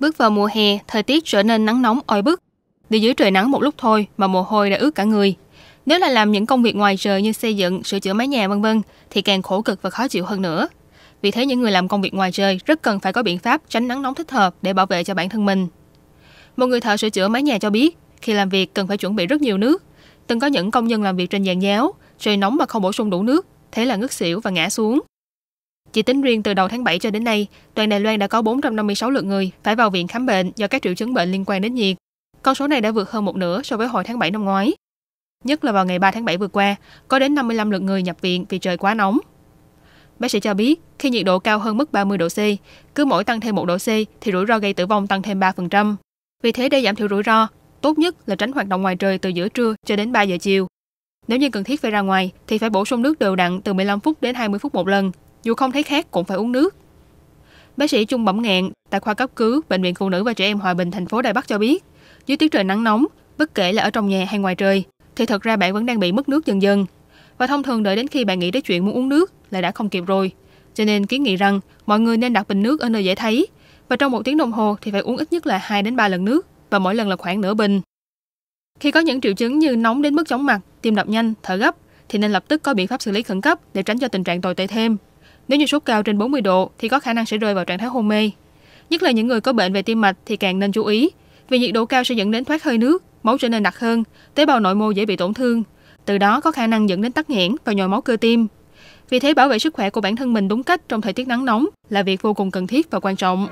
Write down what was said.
Bước vào mùa hè, thời tiết trở nên nắng nóng oi bức. Đi dưới trời nắng một lúc thôi mà mồ hôi đã ướt cả người. Nếu là làm những công việc ngoài trời như xây dựng, sửa chữa mái nhà vân vân thì càng khổ cực và khó chịu hơn nữa. Vì thế những người làm công việc ngoài trời rất cần phải có biện pháp tránh nắng nóng thích hợp để bảo vệ cho bản thân mình. Một người thợ sửa chữa mái nhà cho biết, khi làm việc cần phải chuẩn bị rất nhiều nước. Từng có những công nhân làm việc trên giàn giáo, trời nóng mà không bổ sung đủ nước, thế là ngất xỉu và ngã xuống. Chỉ tính riêng từ đầu tháng 7 cho đến nay, toàn Đài Loan đã có 456 lượt người phải vào viện khám bệnh do các triệu chứng bệnh liên quan đến nhiệt. Con số này đã vượt hơn một nửa so với hồi tháng 7 năm ngoái. Nhất là vào ngày 3 tháng 7 vừa qua, có đến 55 lượt người nhập viện vì trời quá nóng. Bác sĩ cho biết, khi nhiệt độ cao hơn mức 30 độ C, cứ mỗi tăng thêm 1 độ C thì rủi ro gây tử vong tăng thêm 3%. Vì thế để giảm thiểu rủi ro, tốt nhất là tránh hoạt động ngoài trời từ giữa trưa cho đến 3 giờ chiều. Nếu như cần thiết phải ra ngoài thì phải bổ sung nước đều đặn từ 15 phút đến 20 phút một lần dù không thấy khác cũng phải uống nước. Bác sĩ Trung Bẩm Ngạn tại khoa cấp cứu Bệnh viện Phụ nữ và Trẻ em Hòa Bình thành phố Đài Bắc cho biết, dưới tiết trời nắng nóng, bất kể là ở trong nhà hay ngoài trời, thì thật ra bạn vẫn đang bị mất nước dần dần. Và thông thường đợi đến khi bạn nghĩ tới chuyện muốn uống nước là đã không kịp rồi. Cho nên kiến nghị rằng mọi người nên đặt bình nước ở nơi dễ thấy và trong một tiếng đồng hồ thì phải uống ít nhất là 2 đến 3 lần nước và mỗi lần là khoảng nửa bình. Khi có những triệu chứng như nóng đến mức chóng mặt, tim đập nhanh, thở gấp thì nên lập tức có biện pháp xử lý khẩn cấp để tránh cho tình trạng tồi tệ thêm. Nếu như sốt cao trên 40 độ thì có khả năng sẽ rơi vào trạng thái hôn mê. Nhất là những người có bệnh về tim mạch thì càng nên chú ý, vì nhiệt độ cao sẽ dẫn đến thoát hơi nước, máu trở nên đặc hơn, tế bào nội mô dễ bị tổn thương, từ đó có khả năng dẫn đến tắc nghẽn và nhồi máu cơ tim. Vì thế bảo vệ sức khỏe của bản thân mình đúng cách trong thời tiết nắng nóng là việc vô cùng cần thiết và quan trọng.